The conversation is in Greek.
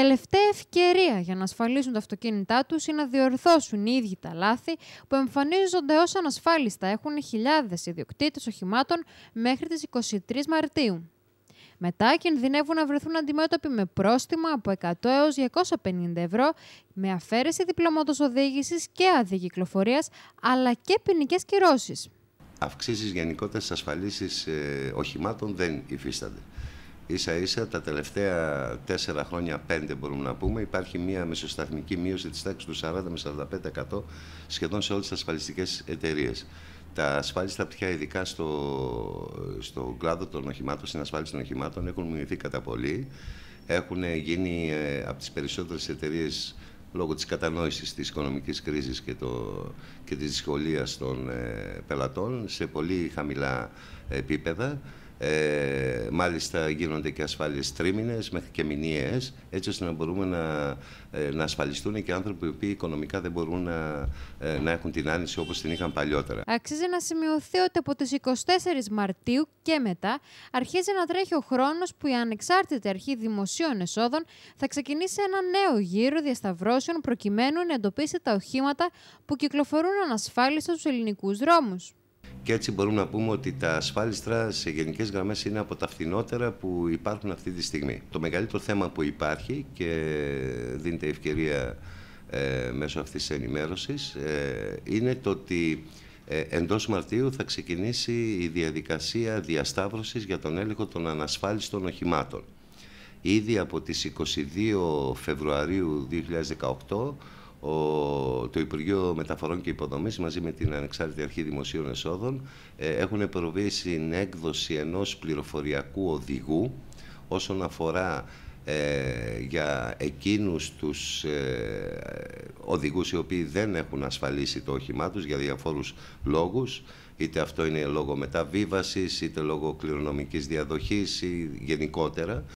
τελευταία ευκαιρία για να ασφαλίσουν τα αυτοκίνητά τους ή να διορθώσουν οι ίδιοι τα λάθη που εμφανίζονται ως ανασφάλιστα έχουν χιλιάδες ιδιοκτήτες οχημάτων μέχρι τις 23 Μαρτίου. Μετά κινδυνεύουν να βρεθούν αντιμέτωποι με πρόστιμα από 100 έως 250 ευρώ, με αφαίρεση διπλωμάτων οδήγησης και άδεια κυκλοφορίας, αλλά και ποινικές κυρώσεις. Αυξήσεις στις ασφαλίσεις ε, οχημάτων δεν υφίστανται ίσα ίσα τα τελευταία τέσσερα χρόνια, πέντε μπορούμε να πούμε, υπάρχει μια μεσοσταθμική μείωση της τάξης του 40 με 45% σχεδόν σε όλες τις ασφαλιστικές εταιρείες. Τα ασφάλιστα πτυχία, ειδικά στο, στο κλάδο των οχημάτων, στην ασφάλιση των οχημάτων, έχουν μειωθεί κατά πολύ. Έχουν γίνει ε, από τις περισσότερες εταιρείες λόγω της κατανόησης της οικονομικής κρίσης και, το, και της των ε, πελατών σε πολύ χαμηλά επίπεδα. Ε, μάλιστα γίνονται και ασφάλειες τρίμηνες μέχρι και μηνιαίες έτσι ώστε να μπορούμε να, ε, να ασφαλιστούν και άνθρωποι οι οποίοι οικονομικά δεν μπορούν να, ε, να έχουν την άνεση όπως την είχαν παλιότερα. Αξίζει να σημειωθεί ότι από τις 24 Μαρτίου και μετά αρχίζει να τρέχει ο χρόνος που η ανεξάρτητη αρχή δημοσίων εσόδων θα ξεκινήσει ένα νέο γύρο διασταυρώσεων προκειμένου να εντοπίσει τα οχήματα που κυκλοφορούν ανασφάλιστα στους ελληνικούς δρόμους και έτσι μπορούμε να πούμε ότι τα ασφάλιστρα σε γενικές γραμμές είναι από τα φθηνότερα που υπάρχουν αυτή τη στιγμή. Το μεγαλύτερο θέμα που υπάρχει και δίνεται ευκαιρία ε, μέσω αυτής της ενημέρωσης ε, είναι το ότι ε, εντός Μαρτίου θα ξεκινήσει η διαδικασία διασταύρωσης για τον έλεγχο των ανασφάλιστων οχημάτων. Ήδη από τις 22 Φεβρουαρίου 2018 ο, το Υπουργείο Μεταφορών και Υποδομής μαζί με την Ανεξάρτητη Αρχή Δημοσίων Εσόδων ε, έχουν προβεί στην έκδοση ενός πληροφοριακού οδηγού όσον αφορά ε, για εκείνους τους ε, οδηγούς οι οποίοι δεν έχουν ασφαλίσει το όχημά τους για διαφόρους λόγους είτε αυτό είναι λόγω μεταβίβασης είτε λόγω κληρονομικής διαδοχής ή γενικότερα